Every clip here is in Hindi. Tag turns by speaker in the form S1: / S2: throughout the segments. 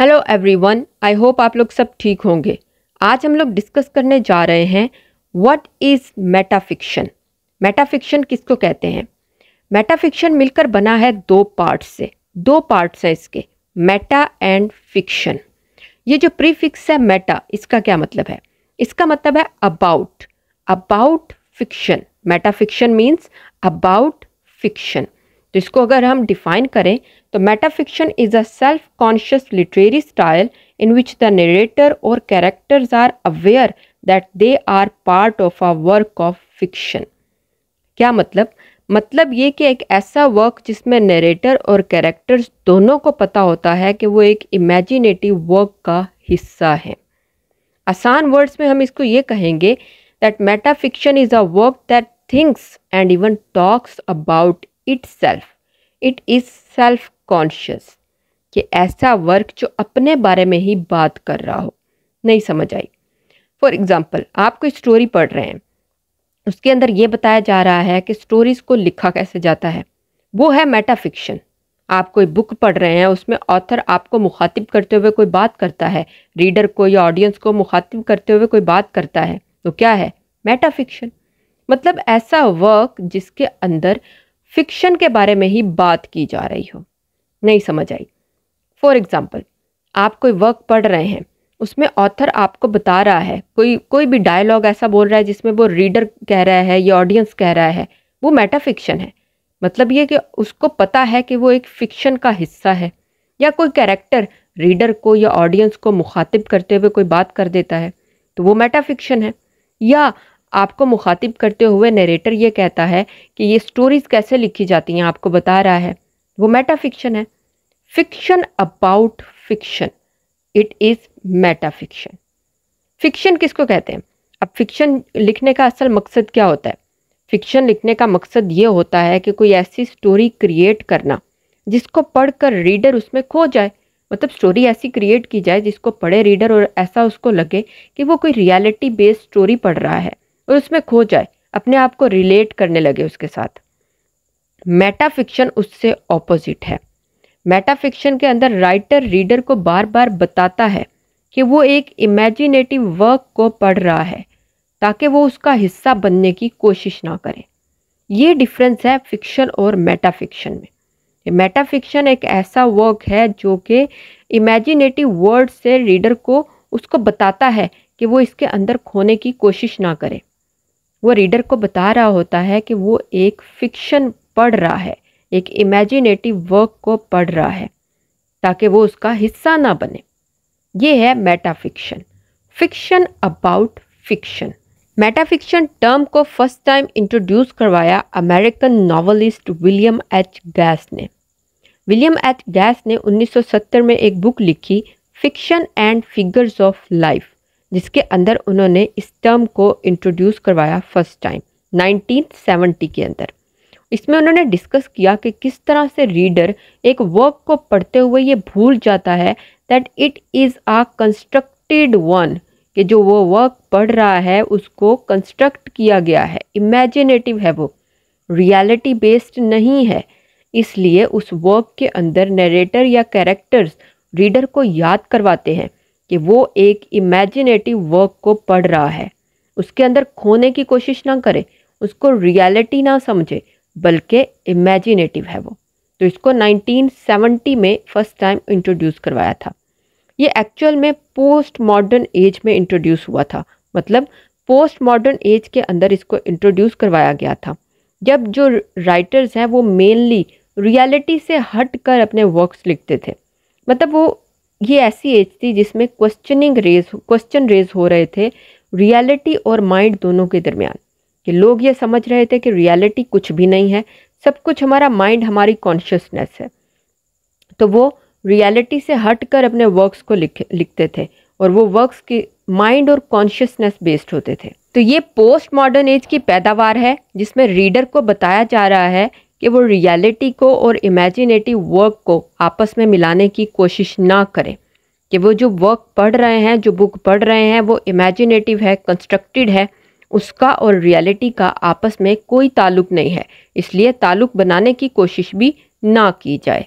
S1: हेलो एवरीवन आई होप आप लोग सब ठीक होंगे आज हम लोग डिस्कस करने जा रहे हैं व्हाट इज़ मेटाफिक्शन मेटाफिक्शन किसको कहते हैं मेटाफिक्शन मिलकर बना है दो पार्ट्स से दो पार्ट्स हैं इसके मेटा एंड फिक्शन ये जो प्रीफिक्स है मेटा इसका क्या मतलब है इसका मतलब है about about fiction metafiction means about fiction तो इसको अगर हम डिफाइन करें तो metafiction is a self conscious literary style in which the narrator और characters are aware that they are part of a work of fiction क्या मतलब मतलब ये कि एक ऐसा वर्क जिसमें नरेटर और कैरेक्टर्स दोनों को पता होता है कि वो एक इमेजिनेटिव वर्क का हिस्सा है आसान वर्ड्स में हम इसको ये कहेंगे that metafiction is a work that thinks and even talks about its self it is self conscious कि ऐसा वर्क जो अपने बारे में ही बात कर रहा हो नहीं समझ आई फॉर एग्ज़ाम्पल आप कोई स्टोरी पढ़ रहे हैं उसके अंदर ये बताया जा रहा है कि स्टोरीज़ को लिखा कैसे जाता है वो है मेटाफिक्शन आप कोई बुक पढ़ रहे हैं उसमें ऑथर आपको मुखातिब करते हुए कोई बात करता है रीडर को या ऑडियंस को मुखातिब करते हुए कोई बात करता है तो क्या है मेटाफिक्शन मतलब ऐसा वर्क जिसके अंदर फिक्शन के बारे में ही बात की जा रही हो नहीं समझ आई फॉर एग्ज़ाम्पल आप कोई वर्क पढ़ रहे हैं उसमें ऑथर आपको बता रहा है कोई कोई भी डायलॉग ऐसा बोल रहा है जिसमें वो रीडर कह रहा है या ऑडियंस कह रहा है वो मेटाफिक्शन है मतलब ये कि उसको पता है कि वो एक फिक्शन का हिस्सा है या कोई कैरेक्टर रीडर को या ऑडियंस को मुखातिब करते हुए कोई बात कर देता है तो वो मेटाफिक्शन है या आपको मुखातिब करते हुए नरेटर ये कहता है कि ये स्टोरीज़ कैसे लिखी जाती हैं आपको बता रहा है वो मेटा फिक्शन है fiction about fiction it is metafiction fiction किसको कहते हैं अब फिक्शन लिखने का असल मकसद क्या होता है फिक्शन लिखने का मकसद ये होता है कि कोई ऐसी स्टोरी क्रिएट करना जिसको पढ़कर रीडर उसमें खो जाए मतलब स्टोरी ऐसी क्रिएट की जाए जिसको पढ़े रीडर और ऐसा उसको लगे कि वो कोई रियलिटी बेस्ड स्टोरी पढ़ रहा है और उसमें खो जाए अपने आप को रिलेट करने लगे उसके साथ मेटाफिक्शन उससे ऑपोजिट है मेटाफिक्शन के अंदर राइटर रीडर को बार बार बताता है कि वो एक इमेजिनेटिव वर्क को पढ़ रहा है ताकि वो उसका हिस्सा बनने की कोशिश ना करे ये डिफरेंस है फिक्शन और मेटाफिक्शन में मेटाफिक्शन एक ऐसा वर्क है जो कि इमेजिनेटिव वर्ड से रीडर को उसको बताता है कि वो इसके अंदर खोने की कोशिश ना करे वो रीडर को बता रहा होता है कि वो एक फिक्शन पढ़ रहा है एक इमेजिनेटिव वर्क को पढ़ रहा है ताकि वो उसका हिस्सा ना बने ये है metafiction fiction about fiction metafiction term को फर्स्ट टाइम इंट्रोड्यूस करवाया American novelist William H Gass ने विलियम एच गैस ने 1970 में एक बुक लिखी fiction and figures of life जिसके अंदर उन्होंने इस टर्म को इंट्रोड्यूस करवाया फर्स्ट टाइम 1970 के अंदर इसमें उन्होंने डिस्कस किया कि किस तरह से रीडर एक वर्क को पढ़ते हुए ये भूल जाता है that it is a constructed one कि जो वो वर्क पढ़ रहा है उसको कंस्ट्रक्ट किया गया है इमेजिनेटिव है वो रियलिटी बेस्ड नहीं है इसलिए उस वर्क के अंदर नरेटर या कैरेक्टर्स रीडर को याद करवाते हैं कि वो एक इमेजिनेटिव वर्क को पढ़ रहा है उसके अंदर खोने की कोशिश ना करे उसको रियलिटी ना समझे बल्कि इमेजिनेटिव है वो तो इसको 1970 में फर्स्ट टाइम इंट्रोड्यूस करवाया था ये एक्चुअल में पोस्ट मॉडर्न एज में इंट्रोड्यूस हुआ था मतलब पोस्ट मॉडर्न एज के अंदर इसको इंट्रोड्यूस करवाया गया था जब जो राइटर्स हैं वो मेनली रियलिटी से हट कर अपने वर्क्स लिखते थे मतलब वो ये ऐसी एज थी जिसमें क्वेश्चनिंग रेज क्वेश्चन रेज हो रहे थे रियलिटी और माइंड दोनों के दरमियान कि लोग ये समझ रहे थे कि रियलिटी कुछ भी नहीं है सब कुछ हमारा माइंड हमारी कॉन्शियसनेस है तो वो रियलिटी से हट कर अपने वर्क्स को लिख लिखते थे और वो वर्क्स की माइंड और कॉन्शियसनेस बेस्ड होते थे तो ये पोस्ट मॉडर्न एज की पैदावार है जिसमें रीडर को बताया जा रहा है कि वो रियलिटी को और इमेजिनेटिव वर्क को आपस में मिलाने की कोशिश ना करें कि वो जो वर्क पढ़ रहे हैं जो बुक पढ़ रहे हैं वो इमेजिनेटिव है कंस्ट्रक्टेड है उसका और रियलिटी का आपस में कोई ताल्लुक नहीं है इसलिए ताल्लुक बनाने की कोशिश भी ना की जाए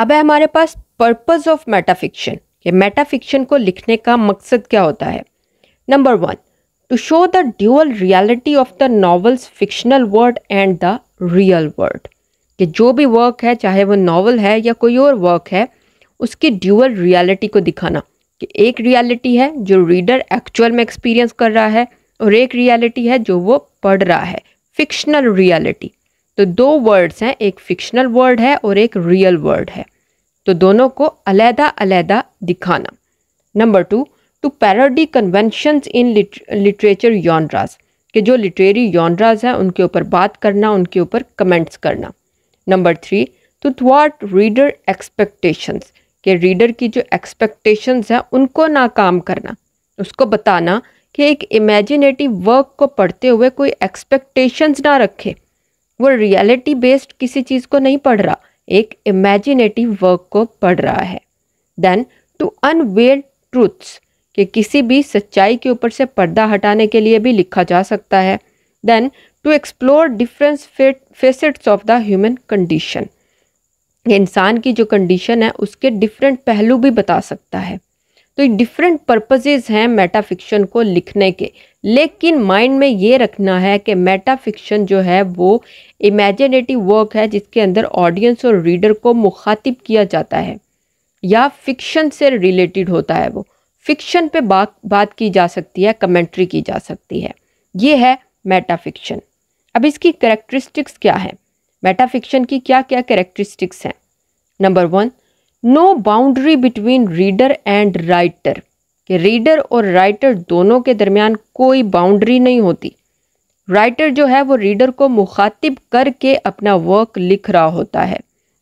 S1: अब है हमारे पास पर्पज़ ऑफ मेटाफिक्शन कि मेटाफिक्शन को लिखने का मकसद क्या होता है number one to show the dual reality of the novel's fictional world and the real world कि जो भी वर्क है चाहे वो नावल है या कोई और वर्क है उसकी ड्यूअल रियलिटी को दिखाना कि एक रियलिटी है जो रीडर एक्चुअल में एक्सपीरियंस कर रहा है और एक रियलिटी है जो वो पढ़ रहा है फिक्शनल रियलिटी तो दो वर्ड्स हैं एक फिक्शनल वर्ड है और एक रियल वर्ड है तो दोनों को अलहदा अलहदा दिखाना number two to parody conventions in literature यौनराज कि जो लिटरेरी यौनराज हैं उनके ऊपर बात करना उनके ऊपर कमेंट्स करना नंबर थ्री टू थॉट रीडर एक्सपेक्टेशंस के रीडर की जो एक्सपेक्टेशंस हैं उनको नाकाम करना उसको बताना कि एक इमेजिनेटिव वर्क को पढ़ते हुए कोई एक्सपेक्टेशंस ना रखे वो रियलिटी बेस्ड किसी चीज़ को नहीं पढ़ रहा एक इमेजिनेटिव वर्क को पढ़ रहा है देन टू अनवेल ट्रूथ्स कि किसी भी सच्चाई के ऊपर से पर्दा हटाने के लिए भी लिखा जा सकता है then to explore difference facets of the human condition इंसान की जो कंडीशन है उसके डिफरेंट पहलू भी बता सकता है तो डिफरेंट पर्पजेज हैं मेटाफिक्शन को लिखने के लेकिन माइंड में ये रखना है कि मेटाफिक्शन जो है वो इमेजिनेटिव वर्क है जिसके अंदर ऑडियंस और रीडर को मुखातिब किया जाता है या फिक्शन से रिलेटेड होता है वो फिक्शन पे बात बात की जा सकती है कमेंट्री की जा सकती है ये है मेटाफिक्शन अब इसकी करेक्टरिस्टिक्स क्या है मेटाफिक्शन की क्या क्या करेक्टरिस्टिक्स हैं number one no boundary between reader and writer कि रीडर और राइटर दोनों के दरमियान कोई बाउंड्री नहीं होती राइटर जो है वो रीडर को मुखातिब करके अपना वर्क लिख रहा होता है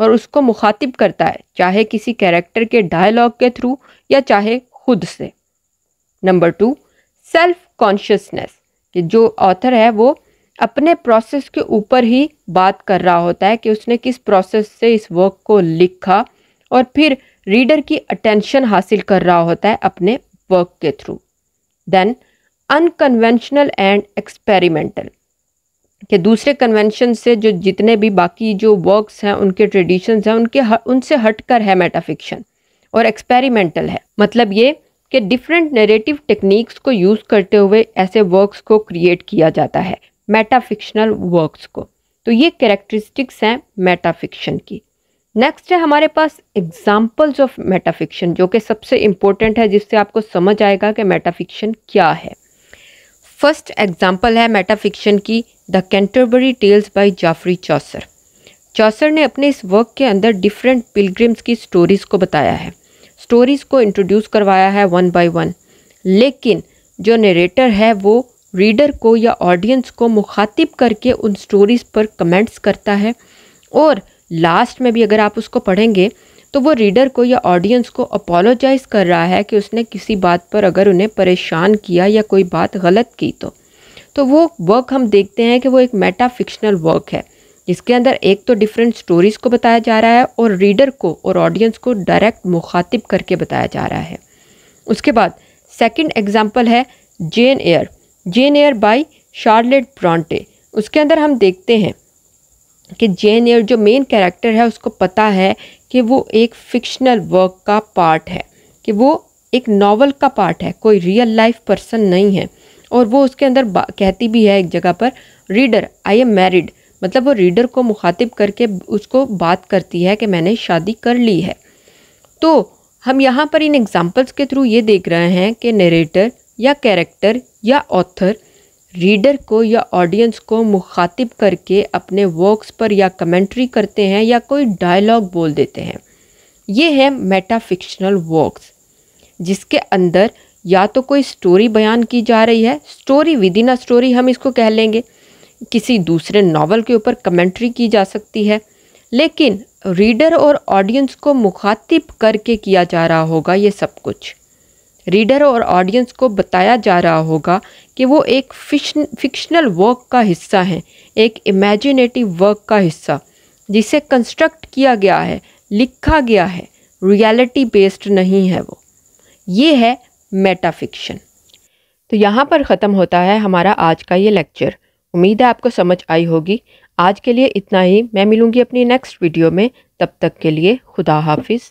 S1: और उसको मुखातिब करता है चाहे किसी कैरेक्टर के डायलॉग के थ्रू या चाहे खुद से नंबर टू सेल्फ कॉन्शियसनेस कि जो ऑथर है वो अपने प्रोसेस के ऊपर ही बात कर रहा होता है कि उसने किस प्रोसेस से इस वर्क को लिखा और फिर रीडर की अटेंशन हासिल कर रहा होता है अपने वर्क के through then unconventional and experimental कि दूसरे कन्वेंशन से जो जितने भी बाकी जो वर्क्स हैं उनके ट्रेडिशंस हैं उनके उनसे हटकर है मेटाफिक्शन और एक्सपेरिमेंटल है मतलब ये कि डिफरेंट नेरेटिव टेक्निक्स को यूज़ करते हुए ऐसे वर्क्स को क्रिएट किया जाता है मेटाफिक्शनल वर्क्स को तो ये कैरेक्टरिस्टिक्स हैं मेटाफिक्शन की नेक्स्ट है हमारे पास एग्जाम्पल्स ऑफ मेटाफिक्शन जो कि सबसे इम्पोर्टेंट है जिससे आपको समझ आएगा कि मेटाफिक्शन क्या है फर्स्ट एग्जाम्पल है मेटाफिक्शन की the Canterbury Tales by Geoffrey Chaucer Chaucer ने अपने इस वर्क के अंदर डिफरेंट पिलग्रिम्स की स्टोरीज़ को बताया है स्टोरीज़ को इंट्रोड्यूस करवाया है वन बाय वन लेकिन जो नरेटर है वो रीडर को या ऑडियंस को मुखातिब करके उन स्टोरीज़ पर कमेंट्स करता है और लास्ट में भी अगर आप उसको पढ़ेंगे तो वो रीडर को या ऑडियंस को अपोलोजाइज़ कर रहा है कि उसने किसी बात पर अगर उन्हें परेशान किया या कोई बात गलत की तो तो वो वर्क हम देखते हैं कि वो एक मेटा फिक्शनल वर्क है जिसके अंदर एक तो डिफरेंट स्टोरीज़ को बताया जा रहा है और रीडर को और ऑडियंस को डायरेक्ट मुखातिब करके बताया जा रहा है उसके बाद सेकंड एग्जांपल है Jane Eyre Jane Eyre by Charlotte Bronte उसके अंदर हम देखते हैं कि जेन एयर जो मेन कैरेक्टर है उसको पता है कि वो एक फिक्शनल वर्क का पार्ट है कि वो एक नावल का पार्ट है कोई रियल लाइफ पर्सन नहीं है और वो उसके अंदर कहती भी है एक जगह पर रीडर आई एम मैरिड मतलब वो रीडर को मुखातिब करके उसको बात करती है कि मैंने शादी कर ली है तो हम यहाँ पर इन एग्ज़ाम्पल्स के थ्रू ये देख रहे हैं कि नरेटर या कैरेक्टर या ऑथर रीडर को या ऑडियंस को मुखातिब करके अपने वर्क्स पर या कमेंट्री करते हैं या कोई डायलॉग बोल देते हैं ये है मेटाफिक्शनल वर्क्स जिसके अंदर या तो कोई स्टोरी बयान की जा रही है story within a story हम इसको कह लेंगे किसी दूसरे नावल के ऊपर कमेंट्री की जा सकती है लेकिन रीडर और ऑडियंस को मुखातिब करके किया जा रहा होगा ये सब कुछ रीडर और ऑडियंस को बताया जा रहा होगा कि वो एक फिक्शनल वर्क का हिस्सा हैं एक इमेजिनेटिव वर्क का हिस्सा जिसे कंस्ट्रक्ट किया गया है लिखा गया है रियलिटी बेस्ड नहीं है वो ये है मेटाफिक्शन तो यहाँ पर ख़त्म होता है हमारा आज का ये लेक्चर उम्मीद है आपको समझ आई होगी आज के लिए इतना ही मैं मिलूंगी अपनी नेक्स्ट वीडियो में तब तक के लिए खुदा हाफिज़